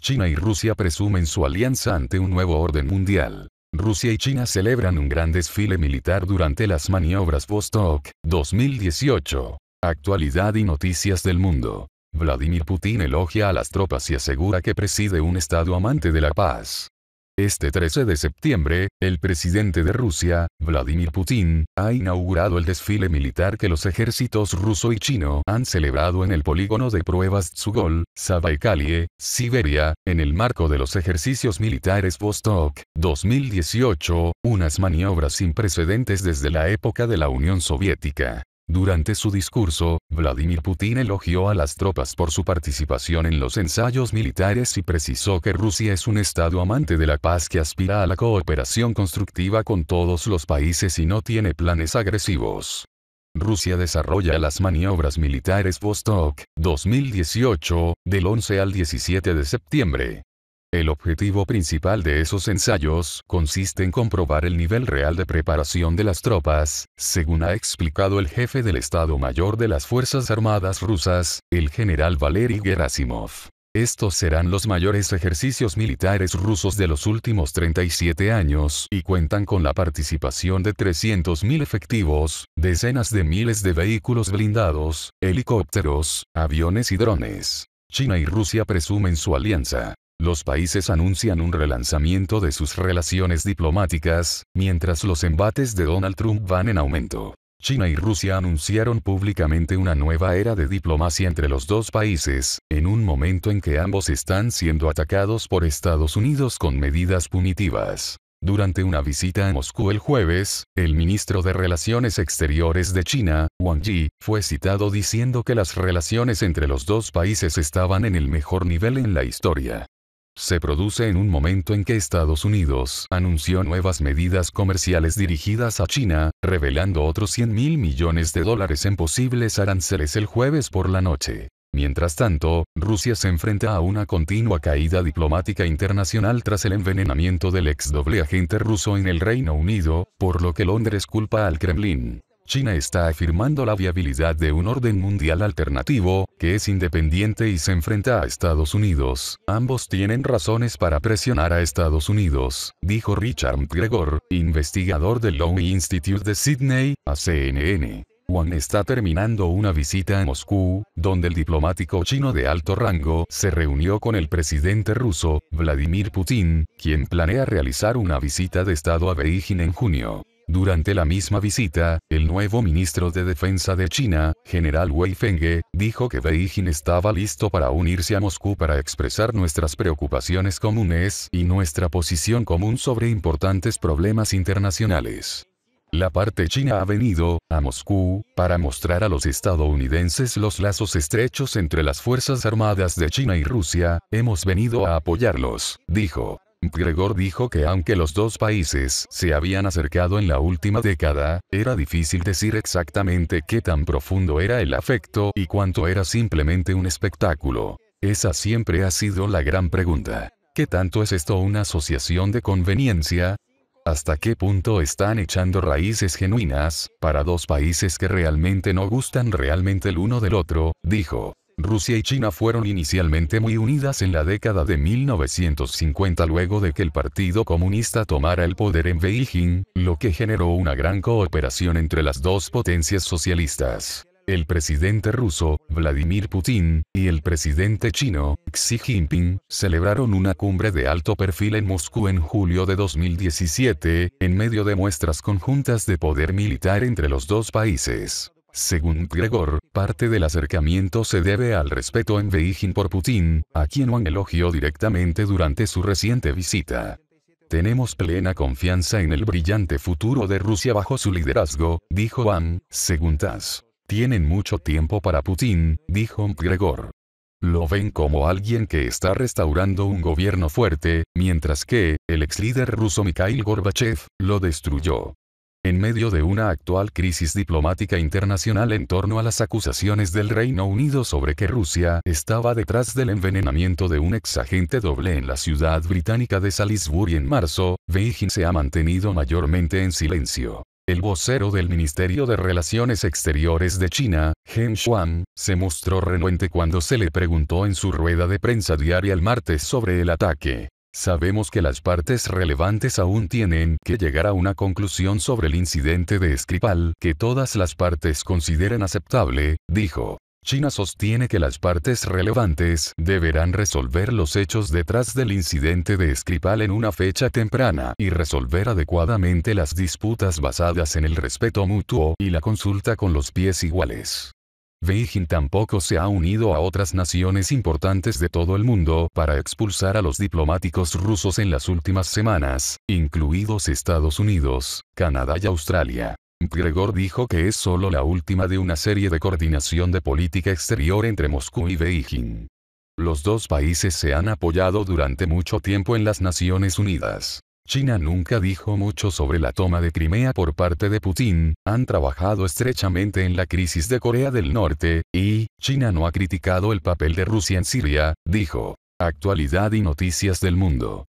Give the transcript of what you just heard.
China y Rusia presumen su alianza ante un nuevo orden mundial. Rusia y China celebran un gran desfile militar durante las maniobras Vostok 2018. Actualidad y noticias del mundo. Vladimir Putin elogia a las tropas y asegura que preside un Estado amante de la paz. Este 13 de septiembre, el presidente de Rusia, Vladimir Putin, ha inaugurado el desfile militar que los ejércitos ruso y chino han celebrado en el polígono de pruebas Tsugol, Sabaikalie, Siberia, en el marco de los ejercicios militares Vostok 2018, unas maniobras sin precedentes desde la época de la Unión Soviética. Durante su discurso, Vladimir Putin elogió a las tropas por su participación en los ensayos militares y precisó que Rusia es un Estado amante de la paz que aspira a la cooperación constructiva con todos los países y no tiene planes agresivos. Rusia desarrolla las maniobras militares Vostok 2018, del 11 al 17 de septiembre. El objetivo principal de esos ensayos consiste en comprobar el nivel real de preparación de las tropas, según ha explicado el jefe del Estado Mayor de las Fuerzas Armadas rusas, el general Valery Gerasimov. Estos serán los mayores ejercicios militares rusos de los últimos 37 años y cuentan con la participación de 300.000 efectivos, decenas de miles de vehículos blindados, helicópteros, aviones y drones. China y Rusia presumen su alianza. Los países anuncian un relanzamiento de sus relaciones diplomáticas, mientras los embates de Donald Trump van en aumento. China y Rusia anunciaron públicamente una nueva era de diplomacia entre los dos países, en un momento en que ambos están siendo atacados por Estados Unidos con medidas punitivas. Durante una visita a Moscú el jueves, el ministro de Relaciones Exteriores de China, Wang Yi, fue citado diciendo que las relaciones entre los dos países estaban en el mejor nivel en la historia se produce en un momento en que Estados Unidos anunció nuevas medidas comerciales dirigidas a China, revelando otros 100 mil millones de dólares en posibles aranceles el jueves por la noche. Mientras tanto, Rusia se enfrenta a una continua caída diplomática internacional tras el envenenamiento del ex doble agente ruso en el Reino Unido, por lo que Londres culpa al Kremlin. China está afirmando la viabilidad de un orden mundial alternativo, que es independiente y se enfrenta a Estados Unidos. Ambos tienen razones para presionar a Estados Unidos, dijo Richard Gregor, investigador del Lowy Institute de Sydney, a CNN. Wang está terminando una visita a Moscú, donde el diplomático chino de alto rango se reunió con el presidente ruso, Vladimir Putin, quien planea realizar una visita de Estado a Beijing en junio. Durante la misma visita, el nuevo ministro de Defensa de China, general Wei Fenghe, dijo que Beijing estaba listo para unirse a Moscú para expresar nuestras preocupaciones comunes y nuestra posición común sobre importantes problemas internacionales. La parte china ha venido, a Moscú, para mostrar a los estadounidenses los lazos estrechos entre las Fuerzas Armadas de China y Rusia, hemos venido a apoyarlos, dijo. Gregor dijo que aunque los dos países se habían acercado en la última década, era difícil decir exactamente qué tan profundo era el afecto y cuánto era simplemente un espectáculo. Esa siempre ha sido la gran pregunta. ¿Qué tanto es esto una asociación de conveniencia? ¿Hasta qué punto están echando raíces genuinas, para dos países que realmente no gustan realmente el uno del otro? dijo. Rusia y China fueron inicialmente muy unidas en la década de 1950 luego de que el Partido Comunista tomara el poder en Beijing, lo que generó una gran cooperación entre las dos potencias socialistas. El presidente ruso, Vladimir Putin, y el presidente chino, Xi Jinping, celebraron una cumbre de alto perfil en Moscú en julio de 2017, en medio de muestras conjuntas de poder militar entre los dos países. Según Gregor, parte del acercamiento se debe al respeto en Beijing por Putin, a quien Wang elogió directamente durante su reciente visita. Tenemos plena confianza en el brillante futuro de Rusia bajo su liderazgo, dijo Wang, según Taz. Tienen mucho tiempo para Putin, dijo Gregor. Lo ven como alguien que está restaurando un gobierno fuerte, mientras que, el ex líder ruso Mikhail Gorbachev, lo destruyó. En medio de una actual crisis diplomática internacional en torno a las acusaciones del Reino Unido sobre que Rusia estaba detrás del envenenamiento de un exagente doble en la ciudad británica de Salisbury en marzo, Beijing se ha mantenido mayormente en silencio. El vocero del Ministerio de Relaciones Exteriores de China, Heng Shuang, se mostró renuente cuando se le preguntó en su rueda de prensa diaria el martes sobre el ataque. Sabemos que las partes relevantes aún tienen que llegar a una conclusión sobre el incidente de Skripal que todas las partes consideren aceptable, dijo. China sostiene que las partes relevantes deberán resolver los hechos detrás del incidente de Skripal en una fecha temprana y resolver adecuadamente las disputas basadas en el respeto mutuo y la consulta con los pies iguales. Beijing tampoco se ha unido a otras naciones importantes de todo el mundo para expulsar a los diplomáticos rusos en las últimas semanas, incluidos Estados Unidos, Canadá y Australia. Gregor dijo que es solo la última de una serie de coordinación de política exterior entre Moscú y Beijing. Los dos países se han apoyado durante mucho tiempo en las Naciones Unidas. China nunca dijo mucho sobre la toma de Crimea por parte de Putin, han trabajado estrechamente en la crisis de Corea del Norte, y, China no ha criticado el papel de Rusia en Siria, dijo. Actualidad y noticias del mundo.